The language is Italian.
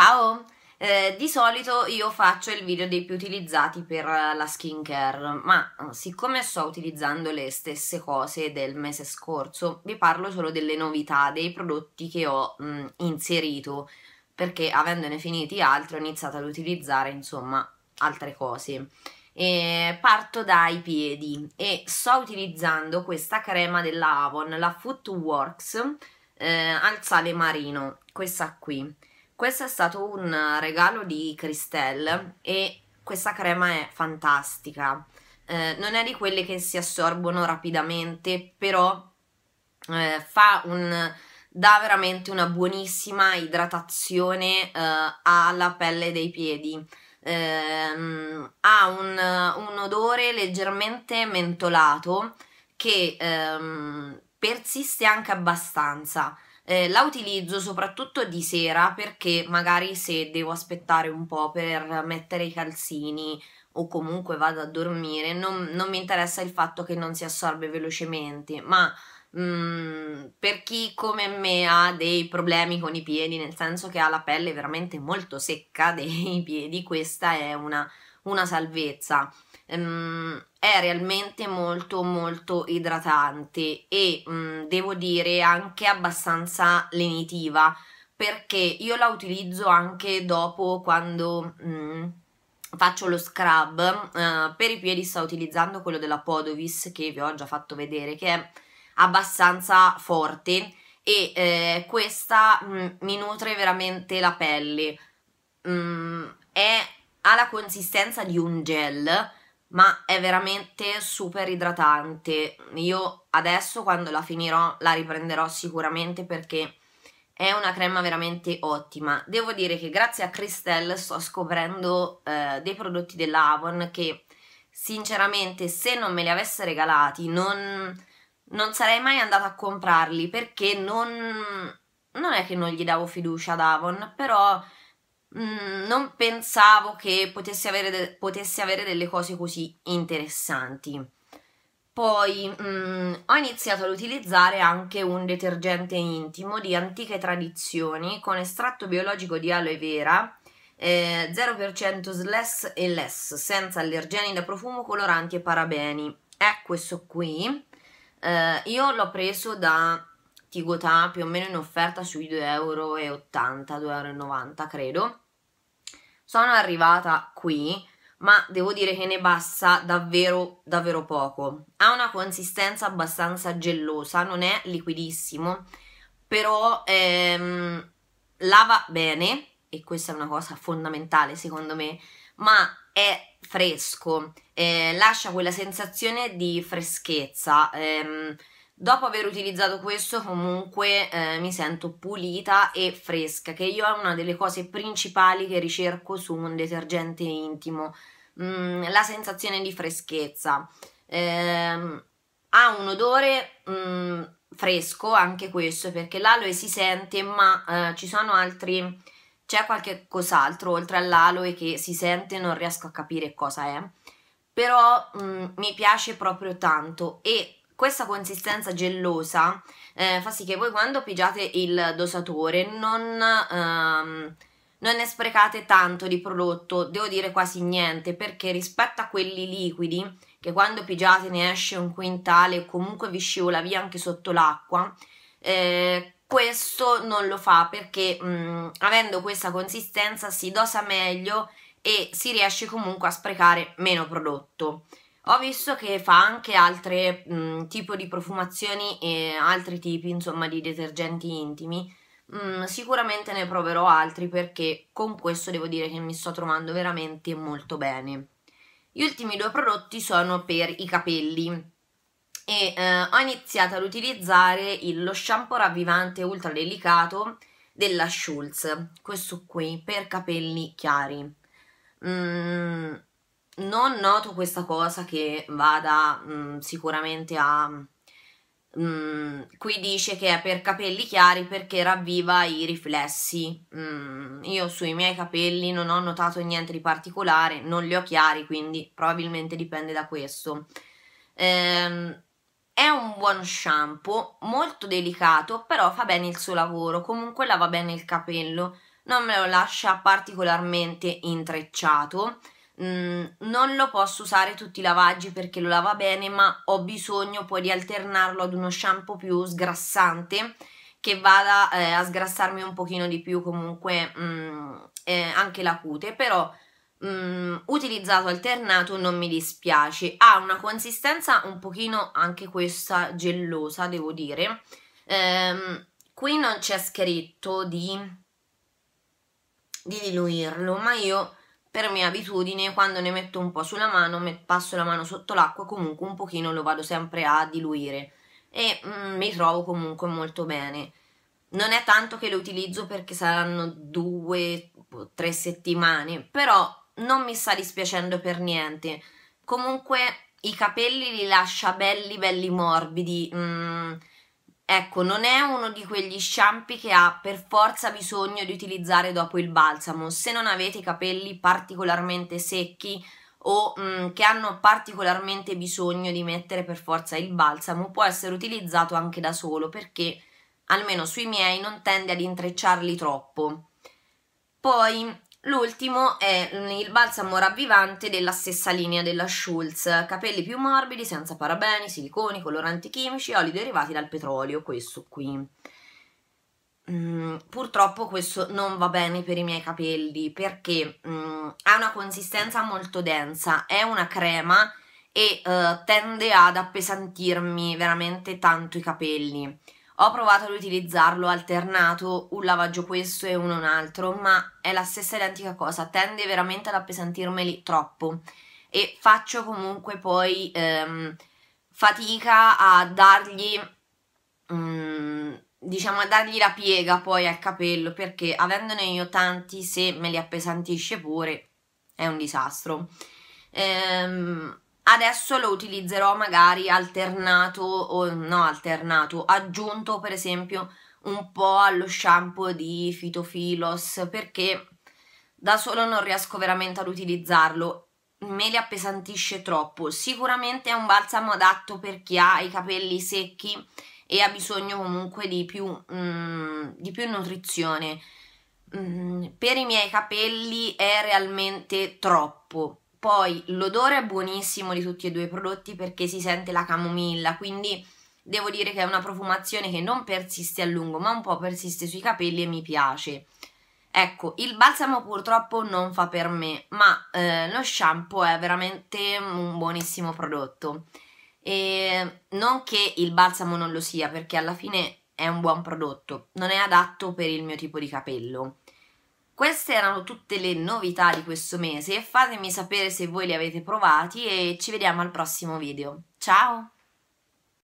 Ciao! Eh, di solito io faccio il video dei più utilizzati per eh, la skincare, ma eh, siccome sto utilizzando le stesse cose del mese scorso, vi parlo solo delle novità, dei prodotti che ho mh, mm, inserito, perché avendone finiti altri ho iniziato ad utilizzare, insomma, altre cose. E parto dai piedi e sto utilizzando questa crema della Avon, la Footworks eh, al sale marino, questa qui questo è stato un regalo di Christelle e questa crema è fantastica. Eh, non è di quelle che si assorbono rapidamente, però eh, fa un, dà veramente una buonissima idratazione eh, alla pelle dei piedi. Eh, ha un, un, odore leggermente mentolato che ehm, persiste anche abbastanza. Eh, la utilizzo soprattutto di sera perché magari se devo aspettare un po' per mettere i calzini o comunque vado a dormire, non, non mi interessa il fatto che non si assorbe velocemente, ma Mm, per chi come me ha dei problemi con i piedi, nel senso che ha la pelle veramente molto secca dei piedi, questa è una una salvezza. Um, è realmente molto molto idratante e um, devo dire anche abbastanza lenitiva perché io la utilizzo anche dopo quando um, faccio lo scrub uh, per i piedi sto utilizzando quello della Podovis che vi ho già fatto vedere che è abbastanza forte e eh, questa mh, mm, mi nutre veramente la pelle mh, consistenza di un gel, ma è veramente super idratante. Io adesso quando la finirò la riprenderò sicuramente perché è una crema veramente ottima. Devo dire che grazie a Christelle sto scoprendo eh, dei prodotti dell'Avon che sinceramente se non me li avesse regalati non, non sarei mai andata a comprarli perché non, non è che non gli davo fiducia ad Avon, però Mm, non pensavo che potessi avere, de- potessi avere, delle cose così interessanti. Poi mh, mm, ho iniziato ad utilizzare anche un detergente intimo di antiche tradizioni con estratto biologico di aloe vera, eh, 0% SLES e less, senza allergeni da profumo, coloranti e parabeni. È questo qui. Eh, io l'ho preso da Tigotà più o meno in offerta sui 2,80 euro, 2,90 euro credo. Sono arrivata qui, ma devo dire che ne bassa davvero davvero poco. Ha una consistenza abbastanza gelosa, non è liquidissimo, però ehm, lava bene e questa è una cosa fondamentale secondo me, ma è fresco, eh, lascia quella sensazione di freschezza. Ehm, Dopo aver utilizzato questo comunque eh, mi sento pulita e fresca, che io è una delle cose principali che ricerco su un detergente intimo, mm, la sensazione di freschezza. Eh, ha un odore mm, fresco anche questo perché l'aloe si sente ma eh, ci sono altri, c'è qualche cos'altro oltre all'aloe che si sente, non riesco a capire cosa è, però mm, mi piace proprio tanto e questa consistenza gelosa eh, fa sì che voi quando pigiate il dosatore non, ehm, non ne sprecate tanto di prodotto, devo dire quasi niente, perché rispetto a quelli liquidi, che quando pigiate ne esce un quintale o comunque vi scivola via anche sotto l'acqua, eh, questo non lo fa perché mh, mm, avendo questa consistenza si dosa meglio e si riesce comunque a sprecare meno prodotto. Ho visto che fa anche altri tipi di profumazioni e altri tipi, insomma, di detergenti intimi. Mm, sicuramente ne proverò altri perché con questo devo dire che mi sto trovando veramente molto bene. Gli ultimi due prodotti sono per i capelli e eh, ho iniziato ad utilizzare lo shampoo ravvivante ultra delicato della Schultz, questo qui per capelli chiari. Mm, non noto questa cosa che vada mh, mm, sicuramente a... Mh, mm, qui dice che è per capelli chiari perché ravviva i riflessi. Mh, mm, io sui miei capelli non ho notato niente di particolare, non li ho chiari, quindi probabilmente dipende da questo. Ehm, è un buon shampoo, molto delicato, però fa bene il suo lavoro, comunque lava bene il capello, non me lo lascia particolarmente intrecciato Mm, non lo posso usare tutti i lavaggi perché lo lava bene, ma ho bisogno poi di alternarlo ad uno shampoo più sgrassante che vada eh, a sgrassarmi un pochino di più comunque mm, eh, anche la cute, però mm, utilizzato alternato non mi dispiace. Ha una consistenza un pochino anche questa gelosa, devo dire. Ehm, qui non c'è scritto di, di diluirlo, ma io per mia abitudine quando ne metto un po' sulla mano, passo la mano sotto l'acqua, comunque un pochino lo vado sempre a diluire e mm, mi trovo comunque molto bene. Non è tanto che lo utilizzo perché saranno due o boh, tre settimane, però non mi sta dispiacendo per niente. Comunque i capelli li lascia belli belli morbidi, mm, Ecco, non è uno di quegli shampoo che ha per forza bisogno di utilizzare dopo il balsamo. Se non avete capelli particolarmente secchi o mh, mm, che hanno particolarmente bisogno di mettere per forza il balsamo, può essere utilizzato anche da solo perché almeno sui miei non tende ad intrecciarli troppo. Poi L'ultimo è il balsamo ravvivante della stessa linea della Schulz, capelli più morbidi, senza parabeni, siliconi, coloranti chimici, oli derivati dal petrolio, questo qui. Mm, purtroppo questo non va bene per i miei capelli perché mm, ha una consistenza molto densa, è una crema e uh, tende ad appesantirmi veramente tanto i capelli ho provato ad utilizzarlo alternato, un lavaggio questo e uno un altro, ma è la stessa identica cosa, tende veramente ad appesantirmeli troppo e faccio comunque poi ehm, fatica a dargli, um, diciamo, a dargli la piega poi al capello perché avendone io tanti, se me li appesantisce pure, è un disastro. Ehm, adesso lo utilizzerò magari alternato o no alternato, aggiunto per esempio un po' allo shampoo di Fitofilos perché da solo non riesco veramente ad utilizzarlo, me li appesantisce troppo. Sicuramente è un balsamo adatto per chi ha i capelli secchi e ha bisogno comunque di più, mm, di più nutrizione. Mm, per i miei capelli è realmente troppo poi l'odore è buonissimo di tutti e due i prodotti perché si sente la camomilla, quindi devo dire che è una profumazione che non persiste a lungo, ma un po' persiste sui capelli e mi piace. Ecco, il balsamo purtroppo non fa per me, ma eh, lo shampoo è veramente un buonissimo prodotto. E non che il balsamo non lo sia, perché alla fine è un buon prodotto, non è adatto per il mio tipo di capello. Queste erano tutte le novità di questo mese, fatemi sapere se voi li avete provati e ci vediamo al prossimo video. Ciao!